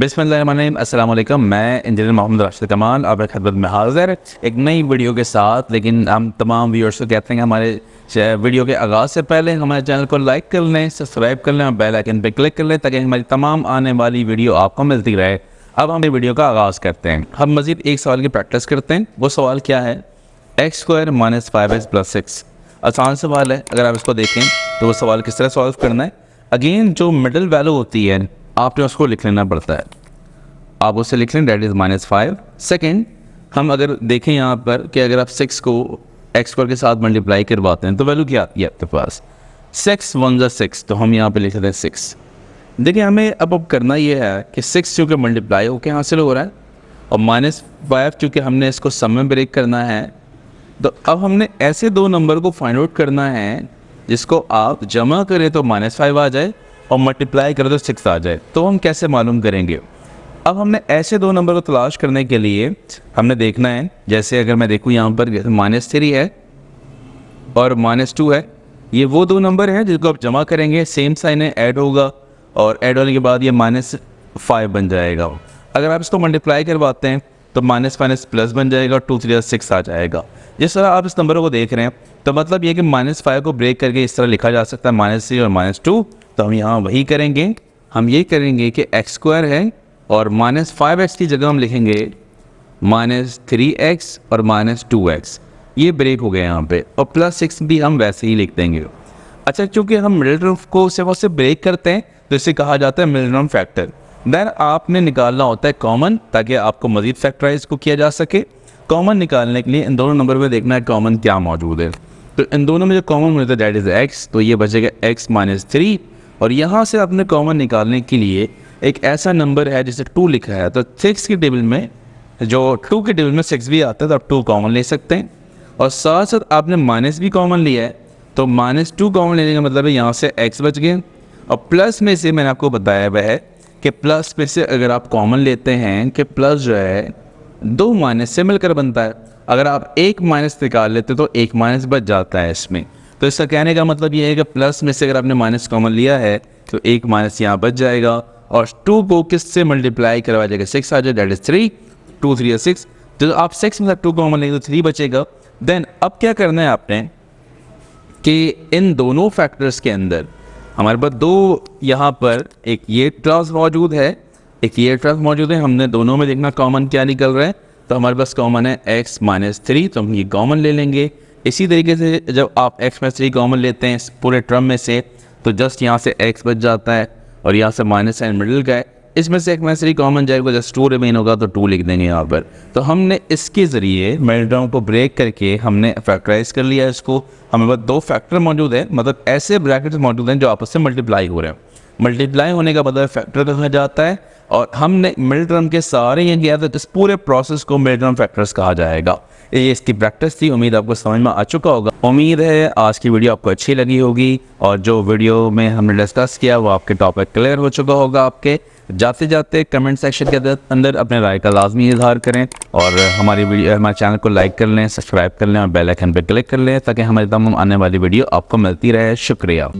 बिसमीम मैं इंजीनियर मोहम्मद राशिद कमाल आप खदमत में हाजिर एक नई वीडियो के साथ लेकिन हम तमाम व्यूअर्स को कहते हैं कि हमारे वीडियो के आगाज़ से पहले हमारे चैनल को लाइक कर लें सब्सक्राइब कर लें और बेल आइकन पर क्लिक कर लें ताकि हमारी तमाम आने वाली वीडियो आपको मिलती रहे अब हम वीडियो का आगाज़ करते हैं हम मज़ीद एक सवाल की प्रैक्टिस करते हैं वो सवाल क्या है x square minus five x plus six आसान सवाल है अगर आप इसको देखें तो वो सवाल किस तरह सॉल्व करना है अगेन जो मिडल वैल्यू होती है आपने उसको लिख लेना पड़ता है आप उससे लिख लें that is minus five second हम अगर देखें यहाँ पर कि अगर आप सिक्स को एक्स स्क्वायर के साथ मल्टीप्लाई करवाते हैं तो वैल्यू क्या आती है आपके पास सिक्स वन जो सिक्स तो हम यहाँ पे लिख देते हैं सिक्स देखिए हमें अब अब करना ये है कि सिक्स चूँकि मल्टीप्लाई होके हासिल हो रहा है और माइनस फाइव चूँकि हमने इसको सम में ब्रेक करना है तो अब हमने ऐसे दो नंबर को फाइंड आउट करना है जिसको आप जमा करें तो माइनस फाइव आ जाए और मल्टीप्लाई करें तो सिक्स आ जाए तो हम कैसे मालूम करेंगे अब हमने ऐसे दो नंबर को तलाश करने के लिए हमने देखना है जैसे अगर मैं देखूँ यहाँ पर माइनस थ्री है और माइनस टू है ये वो दो नंबर हैं जिनको आप जमा करेंगे सेम साइन है ऐड होगा और ऐड होने के बाद ये माइनस फाइव बन जाएगा अगर आप इसको मल्टीप्लाई करवाते हैं तो माइनस माइनस प्लस बन जाएगा टू थ्री सिक्स आ जाएगा जिस तरह आप इस नंबर को देख रहे हैं तो मतलब ये कि माइनस फाइव को ब्रेक करके इस तरह लिखा जा सकता है माइनस थ्री और माइनस टू तो हम यहाँ वही करेंगे हम ये करेंगे कि एक्स स्क्वायर है और माइनस फाइव एक्स की जगह हम लिखेंगे माइनस थ्री एक्स और माइनस टू एक्स ये ब्रेक हो गया यहाँ पे और प्लस सिक्स भी हम वैसे ही लिख देंगे अच्छा क्योंकि हम मिडिल टर्म को सिर्फ उससे ब्रेक करते हैं तो इसे कहा जाता है मिडिल टर्म फैक्टर देन आपने निकालना होता है कॉमन ताकि आपको मजीद फैक्टराइज को किया जा सके कॉमन निकालने के लिए इन दोनों नंबर में देखना है कॉमन क्या मौजूद है तो इन दोनों में जो कॉमन मिलता है दैट इज़ एक्स तो ये बचेगा एक्स माइनस थ्री और यहाँ से अपने कॉमन निकालने के लिए एक ऐसा नंबर है जिसे टू लिखा है तो सिक्स के टेबल में जो टू के टेबल में सिक्स भी आता है तो आप टू कॉमन ले सकते हैं और साथ साथ आपने माइनस भी कॉमन लिया है तो माइनस टू कॉमन लेने का मतलब है यहाँ से एक्स बच गए और प्लस में से मैंने आपको बताया हुआ है कि प्लस में से अगर आप कॉमन लेते हैं कि प्लस जो है दो माइनस से मिलकर बनता है अगर आप एक माइनस निकाल लेते तो एक माइनस बच जाता है इसमें तो इसका कहने का मतलब ये है कि प्लस में से अगर आपने माइनस कॉमन लिया है तो एक माइनस यहाँ बच जाएगा और टू को किससे मल्टीप्लाई करवाया जाएगा सिक्स आ जाएगा that is three two three या सिक्स तो आप सिक्स में टू कॉमन लेंगे तो थ्री बचेगा देन अब क्या करना है आपने कि इन दोनों फैक्टर्स के अंदर हमारे पास दो यहाँ पर एक ये ट्रांस मौजूद है एक ये ट्रांस मौजूद है हमने दोनों में देखना कॉमन क्या निकल रहा है तो हमारे पास कॉमन है एक्स माइनस थ्री तो हम ये कॉमन ले लेंगे इसी तरीके से जब आप x में थ्री कॉमन लेते हैं पूरे ट्रम में से तो जस्ट यहाँ से एक्स बच जाता है और यहाँ से माइनस साइन मिडिल का है इसमें से एक मैसेज कॉमन जाएगा जब टू रिमेन होगा तो टू लिख देंगे यहाँ पर तो हमने इसके ज़रिए मेल्टाउन को ब्रेक करके हमने फैक्टराइज कर लिया इसको हमारे पास दो फैक्टर मौजूद हैं मतलब ऐसे ब्रैकेट्स मौजूद हैं जो आपस से मल्टीप्लाई हो रहे हैं मल्टीप्लाई होने का मतलब फैक्टर कहा जाता है और हमने मिल टर्म के सारे ये किया था तो इस पूरे प्रोसेस को मिल टर्म फैक्टर्स कहा जाएगा ये इसकी प्रैक्टिस थी उम्मीद आपको समझ में आ चुका होगा उम्मीद है आज की वीडियो आपको अच्छी लगी होगी और जो वीडियो में हमने डिस्कस किया वो आपके टॉपिक क्लियर हो चुका होगा आपके जाते जाते कमेंट सेक्शन के अंदर अपने राय का लाजमी इजहार करें और हमारी हमारे चैनल को लाइक कर लें सब्सक्राइब कर लें और बेल आइकन पर क्लिक कर लें ताकि हमारी तमाम आने वाली वीडियो आपको मिलती रहे शुक्रिया